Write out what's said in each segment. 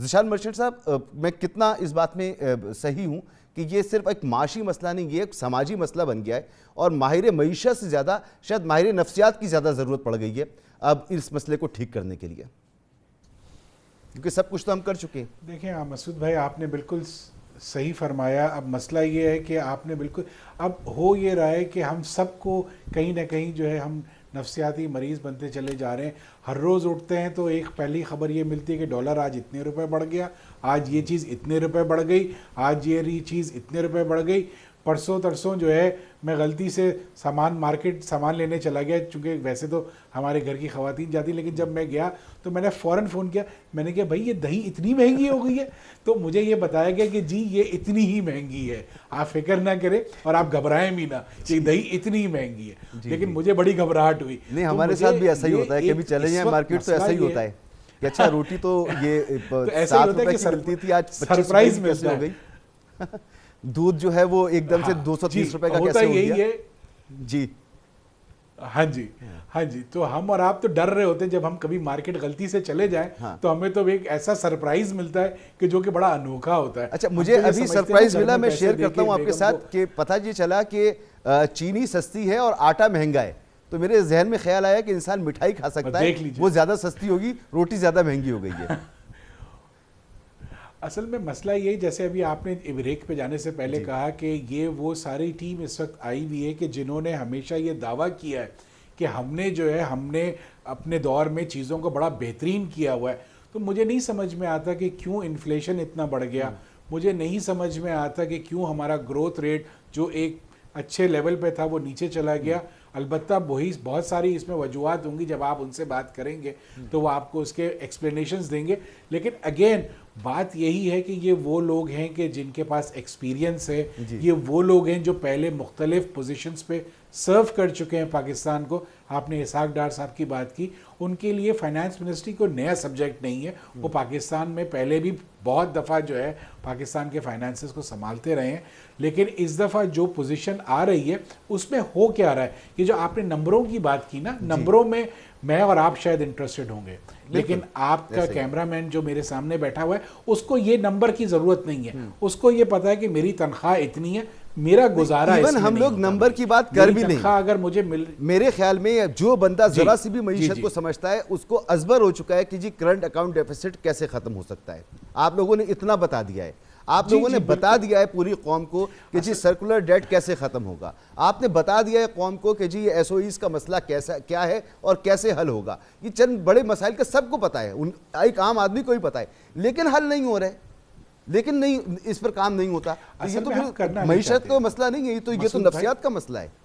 Zeeshan merchant साहब मैं कितना इस बात में सही हूँ कि ये सिर्फ एक माशी मसला नहीं ये एक समाजी मसला बन गया है और माहिर मीशत से ज़्यादा शायद माहिर नफ्सियात की ज़्यादा ज़रूरत पड़ गई है अब इस मसले को ठीक करने के लिए क्योंकि सब कुछ तो हम कर चुके हैं देखें हाँ, मसूद भाई आपने बिल्कुल सही फरमाया अब मसला ये है कि आपने बिल्कुल अब हो ये रहा है कि हम सबको कहीं ना कहीं जो है हम नफसियाती मरीज़ बनते चले जा रहे हैं हर रोज़ उठते हैं तो एक पहली खबर ये मिलती है कि डॉलर आज इतने रुपए बढ़ गया आज ये चीज़ इतने रुपए बढ़ गई आज ये चीज़ इतने रुपए बढ़ गई परसों तरसों जो है मैं गलती से सामान मार्केट सामान लेने चला गया चूँकि वैसे तो हमारे घर की खातन जाती लेकिन जब मैं गया तो मैंने फ़ौरन फ़ोन किया मैंने कहा भाई ये दही इतनी महंगी हो गई है तो मुझे ये बताया गया कि जी ये इतनी ही महंगी है आप फिक्र ना करें और आप घबराएं भी ना कि दही इतनी ही महंगी है लेकिन मुझे बड़ी घबराहट हुई नहीं तो हमारे साथ भी ऐसा ही होता है कभी चले जाए मार्केट तो ऐसा ही होता है अच्छा रोटी तो ये तो ऐसा होता है कि सरती थी आज सरप्राइज में हो गई दूध जो है वो एकदम से हाँ, दो सौ तीस रुपए का कैसे यही है जी हाँ जी हाँ।, हाँ जी तो हम और आप तो डर रहे होते हैं जब हम कभी मार्केट गलती से चले जाएं हाँ। तो हमें तो एक ऐसा सरप्राइज मिलता है कि जो कि बड़ा अनोखा होता है अच्छा मुझे तो अभी सरप्राइज मिला मैं शेयर करता हूँ आपके साथ तो- कि पता जी चला कि चीनी सस्ती है और आटा महंगा है तो मेरे जहन में ख्याल आया कि इंसान मिठाई खा सकता है वो ज्यादा सस्ती होगी रोटी ज्यादा महंगी हो गई है असल में मसला ये जैसे अभी आपने ब्रेक पे जाने से पहले कहा कि ये वो सारी टीम इस वक्त आई हुई है कि जिन्होंने हमेशा ये दावा किया है कि हमने जो है हमने अपने दौर में चीज़ों को बड़ा बेहतरीन किया हुआ है तो मुझे नहीं समझ में आता कि क्यों इन्फ्लेशन इतना बढ़ गया हम्म। मुझे नहीं समझ में आता कि क्यों हमारा ग्रोथ रेट जो एक अच्छे लेवल पे था वो नीचे चला गया हम्म। अलबत्ता वही बहुत सारी इसमें वजूहत होंगी जब आप उनसे बात करेंगे हम्म। तो वो आपको उसके एक्सप्लेनेशंस देंगे लेकिन अगेन बात यही है कि ये वो लोग हैं कि जिनके पास एक्सपीरियंस है ये वो लोग हैं जो पहले मुख्तलिफ पोजिशंस पे सर्व कर चुके हैं पाकिस्तान को आपने इसहाक डार साहब की बात की उनके लिए फाइनेंस मिनिस्ट्री को नया सब्जेक्ट नहीं है वो हम्म। पाकिस्तान में पहले भी बहुत दफ़ा जो है पाकिस्तान के फाइनेंसिस को संभालते रहे हैं लेकिन इस दफ़ा जो पोजीशन आ रही है उसमें हो क्या रहा है कि जो आपने नंबरों की बात की ना नंबरों में मैं और आप शायद इंटरेस्टेड होंगे लेकिन आपका कैमरामैन जो मेरे सामने बैठा हुआ है उसको ये नंबर की ज़रूरत नहीं है हम्म। उसको ये पता है कि मेरी तनख्वाह इतनी है मेरा गुजारा इवन हम लोग नंबर की बात कर भी नहीं अगर मुझे मिल मेरे ख्याल में जो बंदा जरा सी भी मीशत को समझता है उसको अजबर हो चुका है कि जी करंट अकाउंट डेफिसिट कैसे खत्म हो सकता है आप लोगों ने इतना बता दिया है आप लोगों ने बता दिया है पूरी कौम को कि जी सर्कुलर अच्छा। डेट कैसे ख़त्म होगा आपने बता दिया है कौम को कि जी एस का मसला कैसा क्या है और कैसे हल होगा ये चंद बड़े मसाइल का सबको पता है उन एक आम आदमी को ही पता है लेकिन हल नहीं हो रहे लेकिन नहीं इस पर काम नहीं होता तो ये तो फिर मीशत का मसला नहीं है तो ये तो नफसियात का मसला है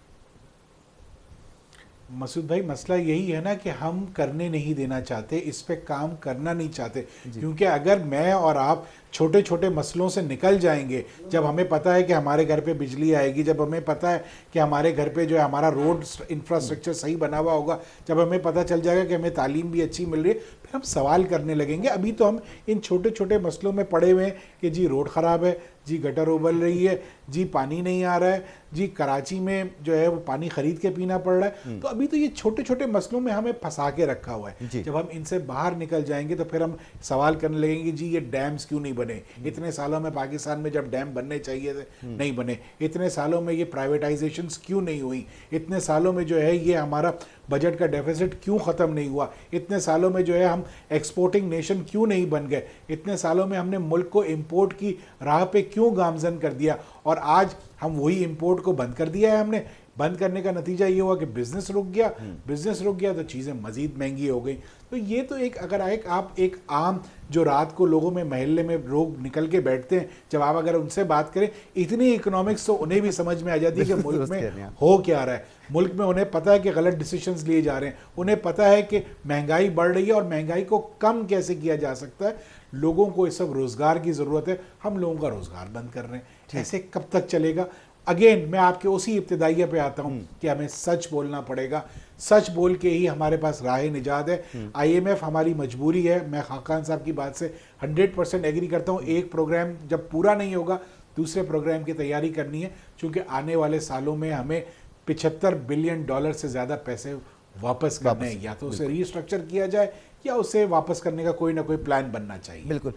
मसूद भाई मसला यही है ना कि हम करने नहीं देना चाहते इस पे काम करना नहीं चाहते क्योंकि अगर मैं और आप छोटे छोटे मसलों से निकल जाएंगे जब हमें पता है कि हमारे घर पे बिजली आएगी जब हमें पता है कि हमारे घर पे जो है हमारा रोड इंफ्रास्ट्रक्चर सही बना हुआ होगा जब हमें पता चल जाएगा कि हमें तालीम भी अच्छी मिल रही है फिर हम सवाल करने लगेंगे अभी तो हम इन छोटे छोटे मसलों में पड़े हुए हैं कि जी रोड ख़राब है जी गटर उबल रही है जी पानी नहीं आ रहा है जी कराची में जो है वो पानी खरीद के पीना पड़ रहा है हम्म। तो अभी तो ये छोटे छोटे मसलों में हमें फंसा के रखा हुआ है जब हम इनसे बाहर निकल जाएंगे तो फिर हम सवाल करने लगेंगे जी ये डैम्स क्यों नहीं बने हम्म। इतने सालों में पाकिस्तान में जब डैम बनने चाहिए थे हम्म। नहीं बने इतने सालों में ये प्राइवेटाइजेशन क्यों नहीं हुई इतने सालों में जो है ये हमारा बजट का डेफिसिट क्यों ख़त्म नहीं हुआ इतने सालों में जो है हम एक्सपोर्टिंग नेशन क्यों नहीं बन गए इतने सालों में हमने मुल्क को इम्पोर्ट की राह पे क्यों गामजन कर दिया और आज हम वही इम्पोर्ट को बंद कर दिया है हमने बंद करने का नतीजा ये हुआ कि बिजनेस रुक गया बिजनेस हम्म। रुक गया तो चीज़ें मजीद महंगी हो गई तो ये तो एक अगर एक आप एक आम जो रात को लोगों में महल्ले में लोग निकल के बैठते हैं जब आप अगर उनसे बात करें इतनी इकोनॉमिक्स तो उन्हें भी समझ में आ जाती है कि मुल्क में हो क्या रहा है मुल्क में उन्हें पता है कि गलत डिसीशंस लिए जा रहे हैं उन्हें पता है कि महंगाई बढ़ रही है और महंगाई को कम कैसे किया जा सकता है लोगों को इस सब रोज़गार की ज़रूरत है हम लोगों का रोज़गार बंद कर रहे हैं ऐसे कब तक चलेगा अगेन मैं आपके उसी इब्तदाइया पे आता हूँ कि हमें सच बोलना पड़ेगा सच बोल के ही हमारे पास राह निजात है आईएमएफ हम्म। हमारी मजबूरी है मैं खाकान साहब की बात से 100 परसेंट एग्री करता हूँ एक प्रोग्राम जब पूरा नहीं होगा दूसरे प्रोग्राम की तैयारी करनी है क्योंकि आने वाले सालों में हमें पिछहत्तर बिलियन डॉलर से ज़्यादा पैसे वापस करने या तो उसे रीस्ट्रक्चर किया जाए या उसे वापस करने का कोई ना कोई प्लान बनना चाहिए बिल्कुल